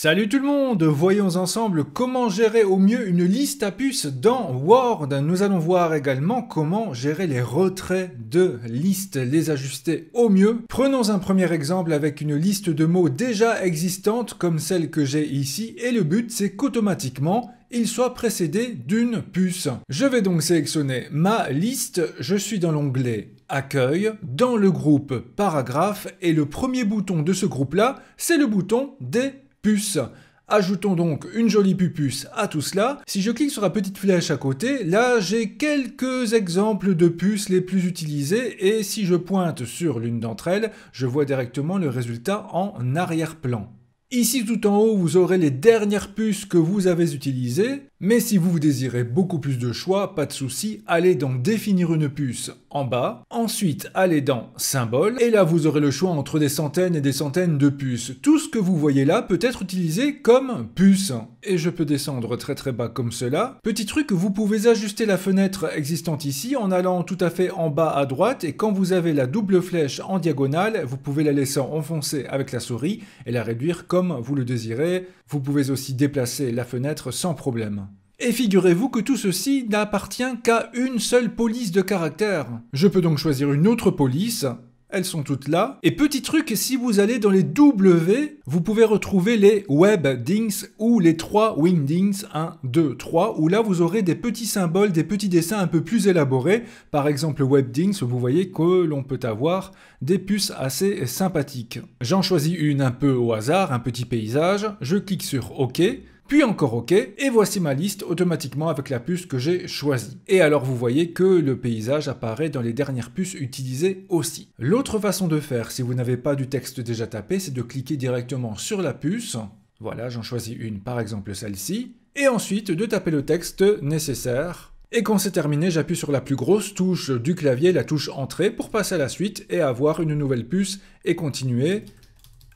Salut tout le monde Voyons ensemble comment gérer au mieux une liste à puces dans Word. Nous allons voir également comment gérer les retraits de listes, les ajuster au mieux. Prenons un premier exemple avec une liste de mots déjà existante comme celle que j'ai ici et le but c'est qu'automatiquement il soit précédé d'une puce. Je vais donc sélectionner ma liste, je suis dans l'onglet Accueil, dans le groupe Paragraphe et le premier bouton de ce groupe là c'est le bouton des Ajoutons donc une jolie pupus à tout cela. Si je clique sur la petite flèche à côté, là j'ai quelques exemples de puces les plus utilisées et si je pointe sur l'une d'entre elles, je vois directement le résultat en arrière-plan. Ici tout en haut, vous aurez les dernières puces que vous avez utilisées. Mais si vous vous désirez beaucoup plus de choix, pas de souci, allez dans définir une puce en bas, ensuite allez dans symbole, et là vous aurez le choix entre des centaines et des centaines de puces. Tout ce que vous voyez là peut être utilisé comme puce. Et je peux descendre très très bas comme cela. Petit truc, vous pouvez ajuster la fenêtre existante ici en allant tout à fait en bas à droite, et quand vous avez la double flèche en diagonale, vous pouvez la laisser enfoncer avec la souris et la réduire comme vous le désirez. Vous pouvez aussi déplacer la fenêtre sans problème. Et figurez-vous que tout ceci n'appartient qu'à une seule police de caractère. Je peux donc choisir une autre police, elles sont toutes là. Et petit truc, si vous allez dans les W, vous pouvez retrouver les webdings ou les trois Windings. 1, 2, 3, où là vous aurez des petits symboles, des petits dessins un peu plus élaborés. Par exemple, webdings, vous voyez que l'on peut avoir des puces assez sympathiques. J'en choisis une un peu au hasard, un petit paysage. Je clique sur OK puis encore OK, et voici ma liste automatiquement avec la puce que j'ai choisie. Et alors vous voyez que le paysage apparaît dans les dernières puces utilisées aussi. L'autre façon de faire, si vous n'avez pas du texte déjà tapé, c'est de cliquer directement sur la puce. Voilà, j'en choisis une, par exemple celle-ci. Et ensuite de taper le texte nécessaire. Et quand c'est terminé, j'appuie sur la plus grosse touche du clavier, la touche Entrée, pour passer à la suite et avoir une nouvelle puce et continuer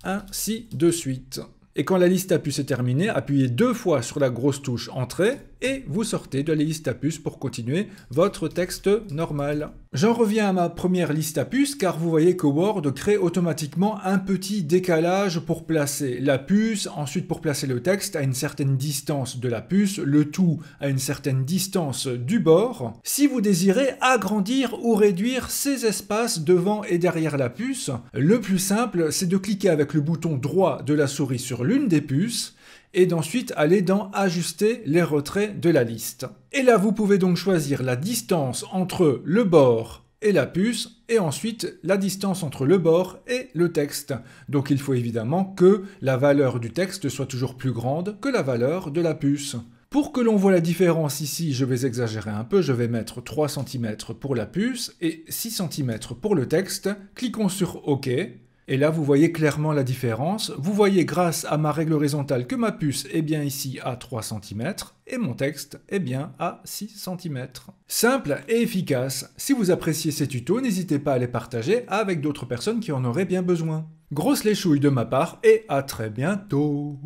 ainsi de suite. Et quand la liste a pu se terminer, appuyez deux fois sur la grosse touche Entrée et vous sortez de la liste à puces pour continuer votre texte normal. J'en reviens à ma première liste à puces car vous voyez que Word crée automatiquement un petit décalage pour placer la puce, ensuite pour placer le texte à une certaine distance de la puce, le tout à une certaine distance du bord. Si vous désirez agrandir ou réduire ces espaces devant et derrière la puce, le plus simple c'est de cliquer avec le bouton droit de la souris sur l'une des puces et d'ensuite aller dans ajuster les retraits de la liste. Et là, vous pouvez donc choisir la distance entre le bord et la puce, et ensuite la distance entre le bord et le texte. Donc il faut évidemment que la valeur du texte soit toujours plus grande que la valeur de la puce. Pour que l'on voit la différence ici, je vais exagérer un peu, je vais mettre 3 cm pour la puce et 6 cm pour le texte. Cliquons sur OK et là, vous voyez clairement la différence. Vous voyez grâce à ma règle horizontale que ma puce est bien ici à 3 cm et mon texte est bien à 6 cm. Simple et efficace. Si vous appréciez ces tutos, n'hésitez pas à les partager avec d'autres personnes qui en auraient bien besoin. Grosse léchouille de ma part et à très bientôt